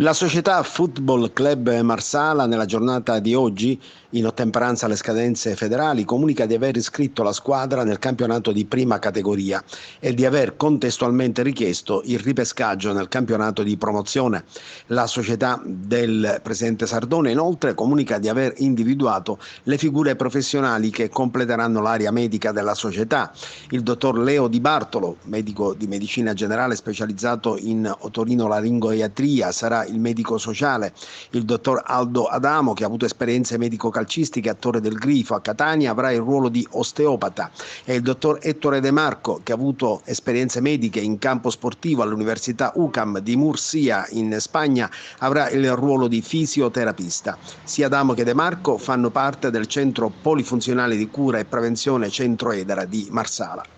La società Football Club Marsala nella giornata di oggi, in ottemperanza alle scadenze federali, comunica di aver iscritto la squadra nel campionato di prima categoria e di aver contestualmente richiesto il ripescaggio nel campionato di promozione. La società del presidente Sardone inoltre comunica di aver individuato le figure professionali che completeranno l'area medica della società. Il dottor Leo Di Bartolo, medico di medicina generale specializzato in otorinolaringoiatria, sarà il medico sociale, il dottor Aldo Adamo, che ha avuto esperienze medico-calcistiche a Torre del Grifo, a Catania, avrà il ruolo di osteopata, e il dottor Ettore De Marco, che ha avuto esperienze mediche in campo sportivo all'Università UCAM di Mursia in Spagna, avrà il ruolo di fisioterapista. Sia Adamo che De Marco fanno parte del centro polifunzionale di cura e prevenzione Centro Edera di Marsala.